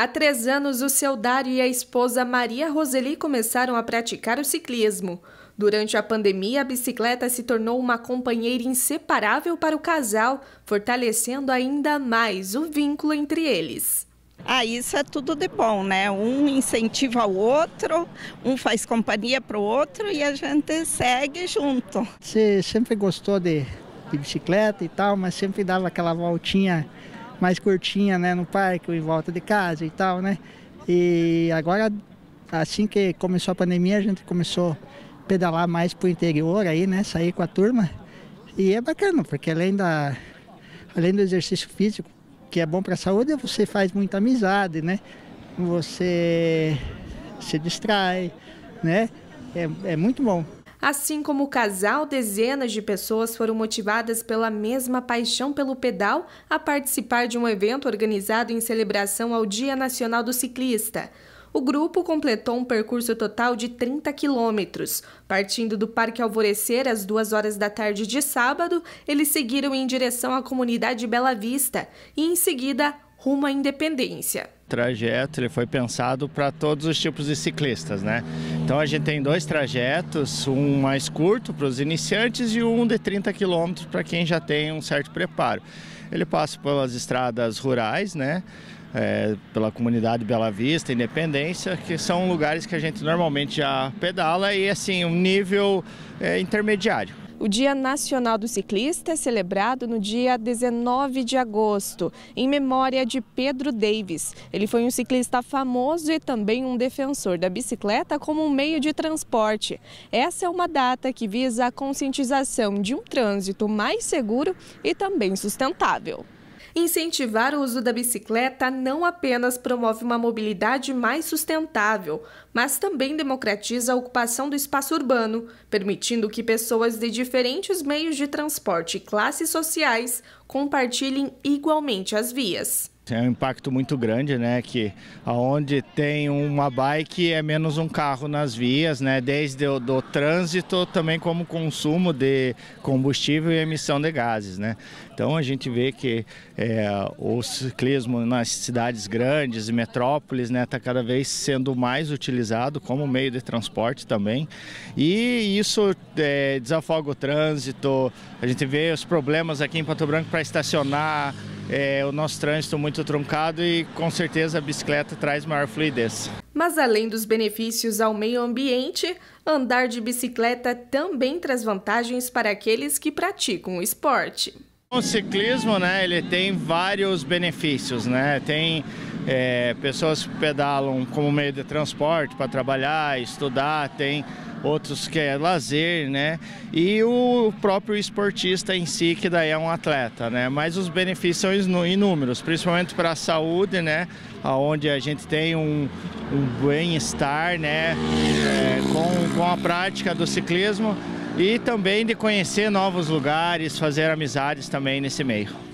Há três anos, o seu Dário e a esposa Maria Roseli começaram a praticar o ciclismo. Durante a pandemia, a bicicleta se tornou uma companheira inseparável para o casal, fortalecendo ainda mais o vínculo entre eles. Ah, isso é tudo de bom, né? Um incentiva o outro, um faz companhia para o outro e a gente segue junto. Você sempre gostou de, de bicicleta e tal, mas sempre dava aquela voltinha mais curtinha, né, no parque, em volta de casa e tal, né? E agora, assim que começou a pandemia, a gente começou a pedalar mais pro interior aí, né, sair com a turma. E é bacana, porque além, da, além do exercício físico, que é bom para a saúde, você faz muita amizade, né? Você se distrai, né? É, é muito bom. Assim como o casal, dezenas de pessoas foram motivadas pela mesma paixão pelo pedal a participar de um evento organizado em celebração ao Dia Nacional do Ciclista. O grupo completou um percurso total de 30 quilômetros. Partindo do Parque Alvorecer às 2 horas da tarde de sábado, eles seguiram em direção à comunidade Bela Vista e, em seguida, rumo à Independência trajeto ele foi pensado para todos os tipos de ciclistas, né? Então a gente tem dois trajetos, um mais curto para os iniciantes e um de 30 quilômetros para quem já tem um certo preparo. Ele passa pelas estradas rurais, né? é, pela comunidade Bela Vista, Independência, que são lugares que a gente normalmente já pedala e assim, um nível é, intermediário. O Dia Nacional do Ciclista é celebrado no dia 19 de agosto, em memória de Pedro Davis. Ele foi um ciclista famoso e também um defensor da bicicleta como um meio de transporte. Essa é uma data que visa a conscientização de um trânsito mais seguro e também sustentável. Incentivar o uso da bicicleta não apenas promove uma mobilidade mais sustentável, mas também democratiza a ocupação do espaço urbano, permitindo que pessoas de diferentes meios de transporte e classes sociais compartilhem igualmente as vias. É um impacto muito grande, né? Que aonde tem uma bike é menos um carro nas vias, né? Desde o do trânsito, também como consumo de combustível e emissão de gases, né? Então a gente vê que é, o ciclismo nas cidades grandes e metrópoles, né, está cada vez sendo mais utilizado como meio de transporte também. E isso é, desafoga o trânsito. A gente vê os problemas aqui em Pato Branco para estacionar é, o nosso trânsito muito truncado e com certeza a bicicleta traz maior fluidez. Mas além dos benefícios ao meio ambiente, andar de bicicleta também traz vantagens para aqueles que praticam o esporte. O ciclismo, né, ele tem vários benefícios, né? Tem é, pessoas que pedalam como meio de transporte para trabalhar, estudar, tem outros que é lazer, né? E o próprio esportista em si, que daí é um atleta, né? Mas os benefícios são inúmeros, principalmente para a saúde, né? Onde a gente tem um, um bem-estar, né? É, com, com a prática do ciclismo e também de conhecer novos lugares, fazer amizades também nesse meio.